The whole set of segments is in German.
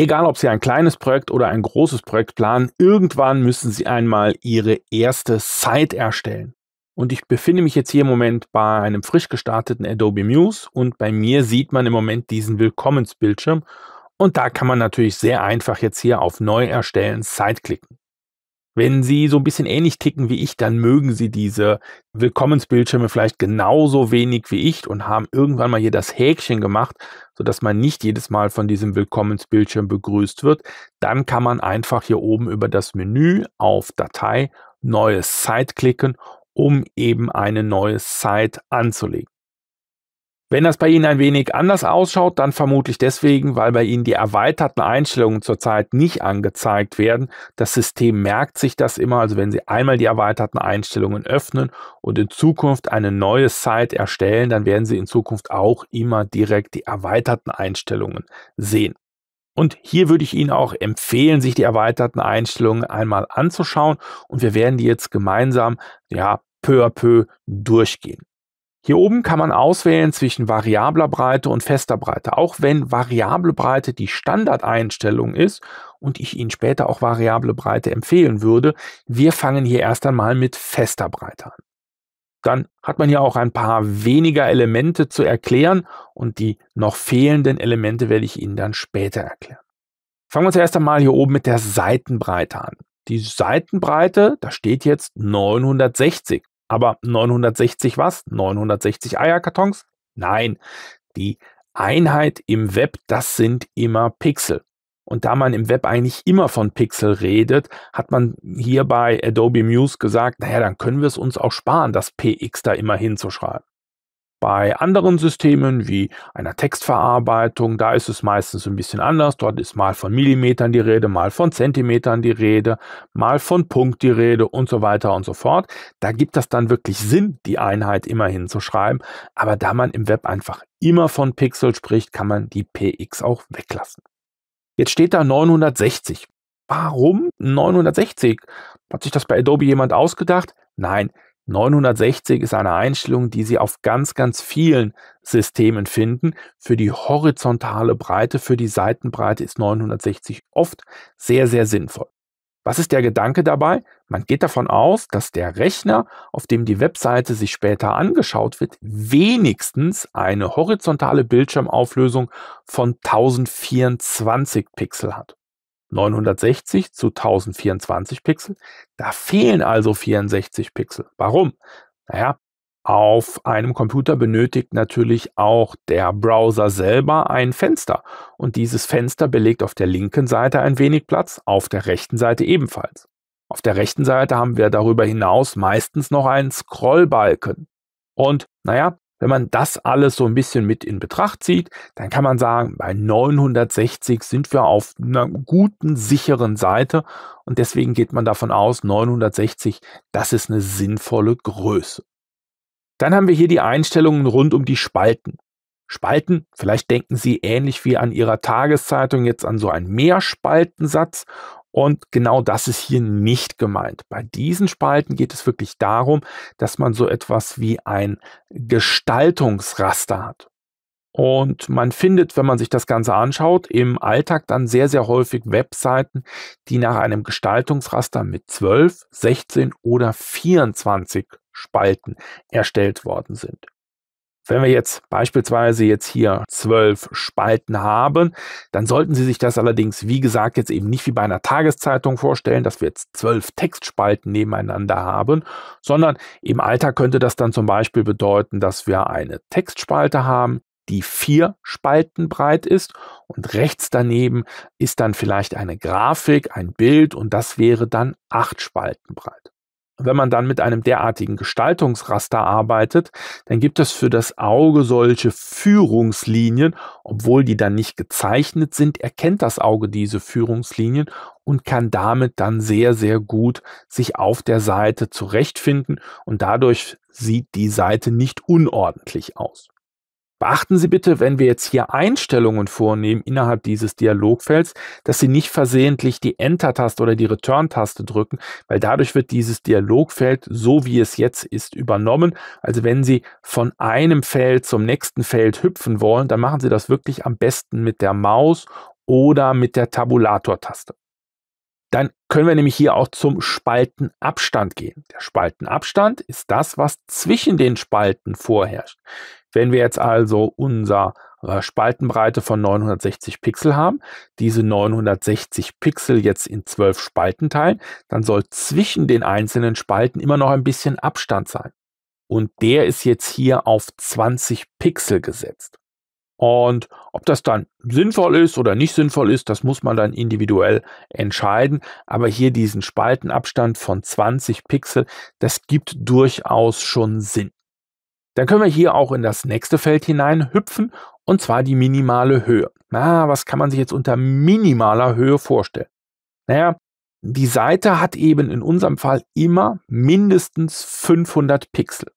Egal, ob Sie ein kleines Projekt oder ein großes Projekt planen, irgendwann müssen Sie einmal Ihre erste Site erstellen. Und ich befinde mich jetzt hier im Moment bei einem frisch gestarteten Adobe Muse und bei mir sieht man im Moment diesen Willkommensbildschirm und da kann man natürlich sehr einfach jetzt hier auf Neu erstellen Site klicken. Wenn Sie so ein bisschen ähnlich ticken wie ich, dann mögen Sie diese Willkommensbildschirme vielleicht genauso wenig wie ich und haben irgendwann mal hier das Häkchen gemacht, sodass man nicht jedes Mal von diesem Willkommensbildschirm begrüßt wird. Dann kann man einfach hier oben über das Menü auf Datei, Neue Site klicken, um eben eine neue Site anzulegen. Wenn das bei Ihnen ein wenig anders ausschaut, dann vermutlich deswegen, weil bei Ihnen die erweiterten Einstellungen zurzeit nicht angezeigt werden. Das System merkt sich das immer, also wenn Sie einmal die erweiterten Einstellungen öffnen und in Zukunft eine neue Site erstellen, dann werden Sie in Zukunft auch immer direkt die erweiterten Einstellungen sehen. Und hier würde ich Ihnen auch empfehlen, sich die erweiterten Einstellungen einmal anzuschauen und wir werden die jetzt gemeinsam, ja, peu à peu durchgehen. Hier oben kann man auswählen zwischen variabler Breite und fester Breite, auch wenn variable Breite die Standardeinstellung ist und ich Ihnen später auch variable Breite empfehlen würde. Wir fangen hier erst einmal mit fester Breite an. Dann hat man hier auch ein paar weniger Elemente zu erklären und die noch fehlenden Elemente werde ich Ihnen dann später erklären. Fangen wir zuerst einmal hier oben mit der Seitenbreite an. Die Seitenbreite, da steht jetzt 960. Aber 960 was? 960 Eierkartons? Nein, die Einheit im Web, das sind immer Pixel. Und da man im Web eigentlich immer von Pixel redet, hat man hier bei Adobe Muse gesagt, naja, dann können wir es uns auch sparen, das PX da immer hinzuschreiben. Bei anderen Systemen wie einer Textverarbeitung, da ist es meistens ein bisschen anders. Dort ist mal von Millimetern die Rede, mal von Zentimetern die Rede, mal von Punkt die Rede und so weiter und so fort. Da gibt das dann wirklich Sinn, die Einheit immer hinzuschreiben. Aber da man im Web einfach immer von Pixel spricht, kann man die PX auch weglassen. Jetzt steht da 960. Warum 960? Hat sich das bei Adobe jemand ausgedacht? Nein, 960 ist eine Einstellung, die Sie auf ganz, ganz vielen Systemen finden. Für die horizontale Breite, für die Seitenbreite ist 960 oft sehr, sehr sinnvoll. Was ist der Gedanke dabei? Man geht davon aus, dass der Rechner, auf dem die Webseite sich später angeschaut wird, wenigstens eine horizontale Bildschirmauflösung von 1024 Pixel hat. 960 zu 1024 Pixel. Da fehlen also 64 Pixel. Warum? Naja, auf einem Computer benötigt natürlich auch der Browser selber ein Fenster. Und dieses Fenster belegt auf der linken Seite ein wenig Platz, auf der rechten Seite ebenfalls. Auf der rechten Seite haben wir darüber hinaus meistens noch einen Scrollbalken. Und naja, wenn man das alles so ein bisschen mit in Betracht zieht, dann kann man sagen, bei 960 sind wir auf einer guten, sicheren Seite und deswegen geht man davon aus, 960, das ist eine sinnvolle Größe. Dann haben wir hier die Einstellungen rund um die Spalten. Spalten, vielleicht denken Sie ähnlich wie an Ihrer Tageszeitung jetzt an so einen Mehrspaltensatz und genau das ist hier nicht gemeint. Bei diesen Spalten geht es wirklich darum, dass man so etwas wie ein Gestaltungsraster hat. Und man findet, wenn man sich das Ganze anschaut, im Alltag dann sehr, sehr häufig Webseiten, die nach einem Gestaltungsraster mit 12, 16 oder 24 Spalten erstellt worden sind. Wenn wir jetzt beispielsweise jetzt hier zwölf Spalten haben, dann sollten Sie sich das allerdings, wie gesagt, jetzt eben nicht wie bei einer Tageszeitung vorstellen, dass wir jetzt zwölf Textspalten nebeneinander haben, sondern im Alter könnte das dann zum Beispiel bedeuten, dass wir eine Textspalte haben, die vier Spalten breit ist und rechts daneben ist dann vielleicht eine Grafik, ein Bild und das wäre dann acht Spalten breit. Wenn man dann mit einem derartigen Gestaltungsraster arbeitet, dann gibt es für das Auge solche Führungslinien. Obwohl die dann nicht gezeichnet sind, erkennt das Auge diese Führungslinien und kann damit dann sehr, sehr gut sich auf der Seite zurechtfinden und dadurch sieht die Seite nicht unordentlich aus. Beachten Sie bitte, wenn wir jetzt hier Einstellungen vornehmen innerhalb dieses Dialogfelds, dass Sie nicht versehentlich die Enter-Taste oder die Return-Taste drücken, weil dadurch wird dieses Dialogfeld, so wie es jetzt ist, übernommen. Also wenn Sie von einem Feld zum nächsten Feld hüpfen wollen, dann machen Sie das wirklich am besten mit der Maus oder mit der Tabulator-Taste. Dann können wir nämlich hier auch zum Spaltenabstand gehen. Der Spaltenabstand ist das, was zwischen den Spalten vorherrscht. Wenn wir jetzt also unser äh, Spaltenbreite von 960 Pixel haben, diese 960 Pixel jetzt in 12 Spalten teilen, dann soll zwischen den einzelnen Spalten immer noch ein bisschen Abstand sein. Und der ist jetzt hier auf 20 Pixel gesetzt. Und ob das dann sinnvoll ist oder nicht sinnvoll ist, das muss man dann individuell entscheiden. Aber hier diesen Spaltenabstand von 20 Pixel, das gibt durchaus schon Sinn. Dann können wir hier auch in das nächste Feld hinein hüpfen und zwar die minimale Höhe. Na, was kann man sich jetzt unter minimaler Höhe vorstellen? Naja, die Seite hat eben in unserem Fall immer mindestens 500 Pixel.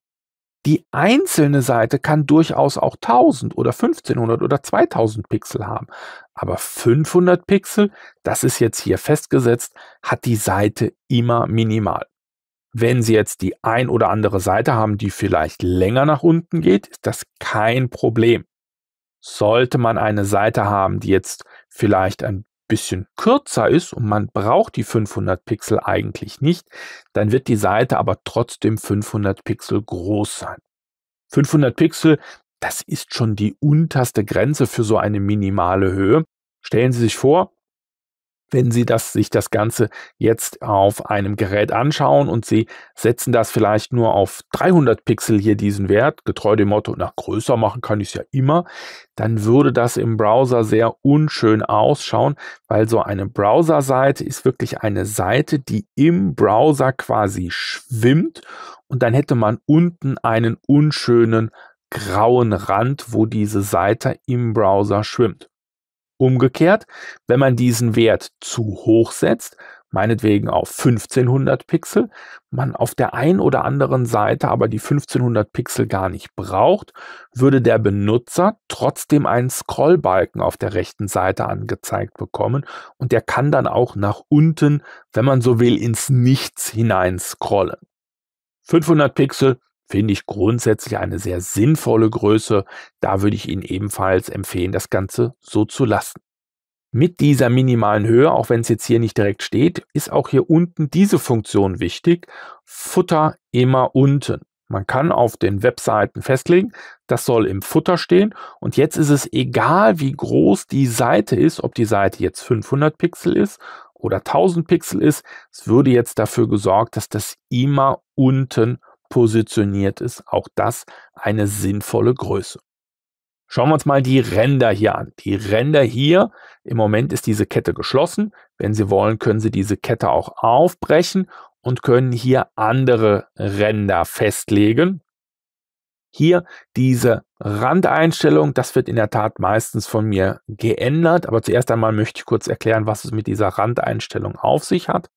Die einzelne Seite kann durchaus auch 1000 oder 1500 oder 2000 Pixel haben. Aber 500 Pixel, das ist jetzt hier festgesetzt, hat die Seite immer minimal. Wenn Sie jetzt die ein oder andere Seite haben, die vielleicht länger nach unten geht, ist das kein Problem. Sollte man eine Seite haben, die jetzt vielleicht ein bisschen kürzer ist und man braucht die 500 Pixel eigentlich nicht, dann wird die Seite aber trotzdem 500 Pixel groß sein. 500 Pixel, das ist schon die unterste Grenze für so eine minimale Höhe. Stellen Sie sich vor, wenn Sie das, sich das Ganze jetzt auf einem Gerät anschauen und Sie setzen das vielleicht nur auf 300 Pixel hier diesen Wert, getreu dem Motto, nach größer machen kann ich es ja immer, dann würde das im Browser sehr unschön ausschauen, weil so eine Browserseite ist wirklich eine Seite, die im Browser quasi schwimmt und dann hätte man unten einen unschönen grauen Rand, wo diese Seite im Browser schwimmt. Umgekehrt, wenn man diesen Wert zu hoch setzt, meinetwegen auf 1500 Pixel, man auf der einen oder anderen Seite aber die 1500 Pixel gar nicht braucht, würde der Benutzer trotzdem einen Scrollbalken auf der rechten Seite angezeigt bekommen und der kann dann auch nach unten, wenn man so will, ins Nichts hineinscrollen. 500 Pixel finde ich grundsätzlich eine sehr sinnvolle Größe. Da würde ich Ihnen ebenfalls empfehlen, das Ganze so zu lassen. Mit dieser minimalen Höhe, auch wenn es jetzt hier nicht direkt steht, ist auch hier unten diese Funktion wichtig. Futter immer unten. Man kann auf den Webseiten festlegen, das soll im Futter stehen. Und jetzt ist es egal, wie groß die Seite ist, ob die Seite jetzt 500 Pixel ist oder 1000 Pixel ist. Es würde jetzt dafür gesorgt, dass das immer unten positioniert ist auch das eine sinnvolle Größe. Schauen wir uns mal die Ränder hier an. Die Ränder hier, im Moment ist diese Kette geschlossen. Wenn Sie wollen, können Sie diese Kette auch aufbrechen und können hier andere Ränder festlegen. Hier diese Randeinstellung, das wird in der Tat meistens von mir geändert, aber zuerst einmal möchte ich kurz erklären, was es mit dieser Randeinstellung auf sich hat.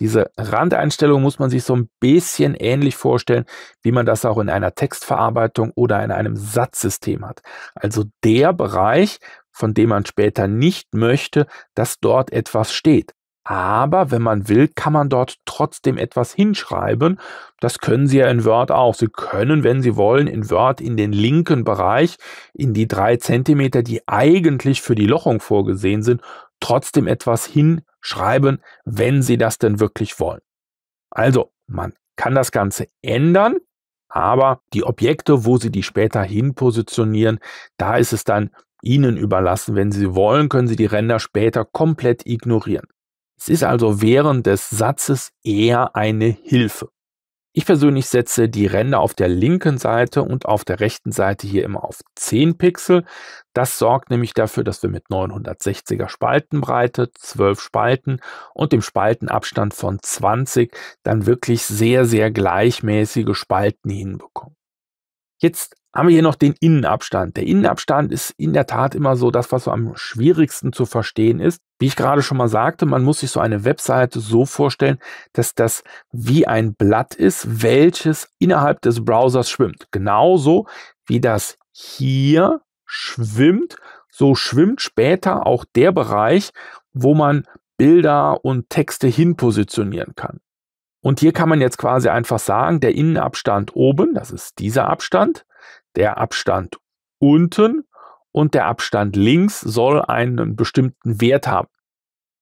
Diese Randeinstellung muss man sich so ein bisschen ähnlich vorstellen, wie man das auch in einer Textverarbeitung oder in einem Satzsystem hat. Also der Bereich, von dem man später nicht möchte, dass dort etwas steht. Aber wenn man will, kann man dort trotzdem etwas hinschreiben. Das können Sie ja in Word auch. Sie können, wenn Sie wollen, in Word in den linken Bereich, in die drei Zentimeter, die eigentlich für die Lochung vorgesehen sind, trotzdem etwas hin schreiben, wenn sie das denn wirklich wollen. Also, man kann das Ganze ändern, aber die Objekte, wo sie die später hin positionieren, da ist es dann Ihnen überlassen. Wenn Sie wollen, können Sie die Ränder später komplett ignorieren. Es ist also während des Satzes eher eine Hilfe. Ich persönlich setze die Ränder auf der linken Seite und auf der rechten Seite hier immer auf 10 Pixel. Das sorgt nämlich dafür, dass wir mit 960er Spaltenbreite, 12 Spalten und dem Spaltenabstand von 20 dann wirklich sehr, sehr gleichmäßige Spalten hinbekommen. Jetzt haben wir hier noch den Innenabstand. Der Innenabstand ist in der Tat immer so das, was so am schwierigsten zu verstehen ist. Wie ich gerade schon mal sagte, man muss sich so eine Webseite so vorstellen, dass das wie ein Blatt ist, welches innerhalb des Browsers schwimmt. Genauso wie das hier schwimmt, so schwimmt später auch der Bereich, wo man Bilder und Texte hin positionieren kann. Und hier kann man jetzt quasi einfach sagen, der Innenabstand oben, das ist dieser Abstand, der Abstand unten und der Abstand links soll einen bestimmten Wert haben.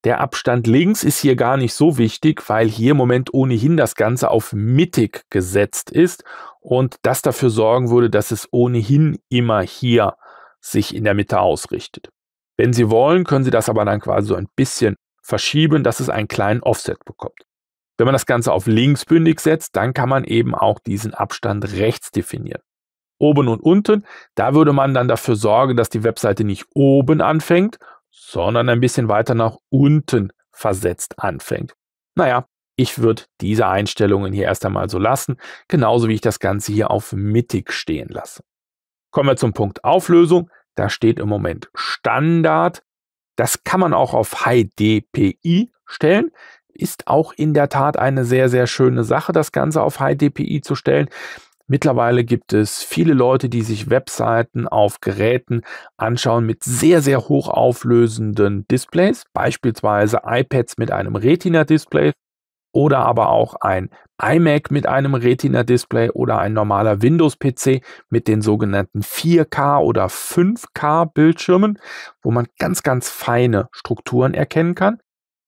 Der Abstand links ist hier gar nicht so wichtig, weil hier im Moment ohnehin das Ganze auf mittig gesetzt ist und das dafür sorgen würde, dass es ohnehin immer hier sich in der Mitte ausrichtet. Wenn Sie wollen, können Sie das aber dann quasi so ein bisschen verschieben, dass es einen kleinen Offset bekommt. Wenn man das Ganze auf linksbündig setzt, dann kann man eben auch diesen Abstand rechts definieren. Oben und unten, da würde man dann dafür sorgen, dass die Webseite nicht oben anfängt, sondern ein bisschen weiter nach unten versetzt anfängt. Naja, ich würde diese Einstellungen hier erst einmal so lassen, genauso wie ich das Ganze hier auf mittig stehen lasse. Kommen wir zum Punkt Auflösung. Da steht im Moment Standard. Das kann man auch auf High DPI stellen ist auch in der Tat eine sehr, sehr schöne Sache, das Ganze auf High DPI zu stellen. Mittlerweile gibt es viele Leute, die sich Webseiten auf Geräten anschauen mit sehr, sehr hochauflösenden Displays, beispielsweise iPads mit einem Retina-Display oder aber auch ein iMac mit einem Retina-Display oder ein normaler Windows-PC mit den sogenannten 4K oder 5K-Bildschirmen, wo man ganz, ganz feine Strukturen erkennen kann.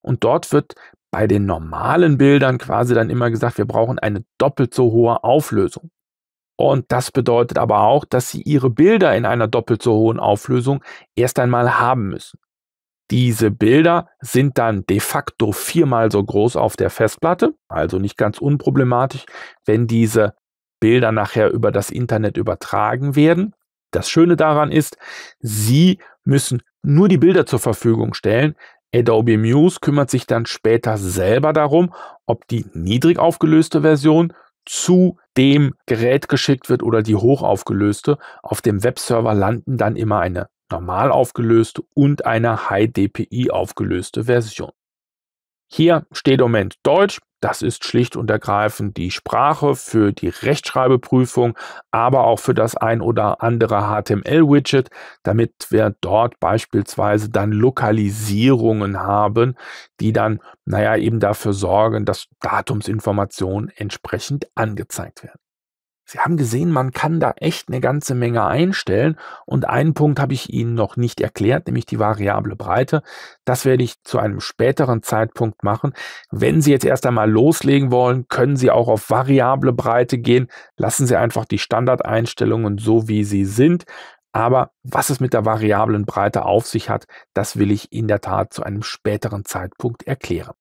Und dort wird bei den normalen Bildern quasi dann immer gesagt, wir brauchen eine doppelt so hohe Auflösung. Und das bedeutet aber auch, dass Sie Ihre Bilder in einer doppelt so hohen Auflösung erst einmal haben müssen. Diese Bilder sind dann de facto viermal so groß auf der Festplatte, also nicht ganz unproblematisch, wenn diese Bilder nachher über das Internet übertragen werden. Das Schöne daran ist, Sie müssen nur die Bilder zur Verfügung stellen, Adobe Muse kümmert sich dann später selber darum, ob die niedrig aufgelöste Version zu dem Gerät geschickt wird oder die hoch aufgelöste. Auf dem Webserver landen dann immer eine normal aufgelöste und eine High DPI aufgelöste Version. Hier steht im Moment Deutsch, das ist schlicht und ergreifend die Sprache für die Rechtschreibeprüfung, aber auch für das ein oder andere HTML-Widget, damit wir dort beispielsweise dann Lokalisierungen haben, die dann, naja, eben dafür sorgen, dass Datumsinformationen entsprechend angezeigt werden. Sie haben gesehen, man kann da echt eine ganze Menge einstellen. Und einen Punkt habe ich Ihnen noch nicht erklärt, nämlich die variable Breite. Das werde ich zu einem späteren Zeitpunkt machen. Wenn Sie jetzt erst einmal loslegen wollen, können Sie auch auf variable Breite gehen. Lassen Sie einfach die Standardeinstellungen so, wie sie sind. Aber was es mit der variablen Breite auf sich hat, das will ich in der Tat zu einem späteren Zeitpunkt erklären.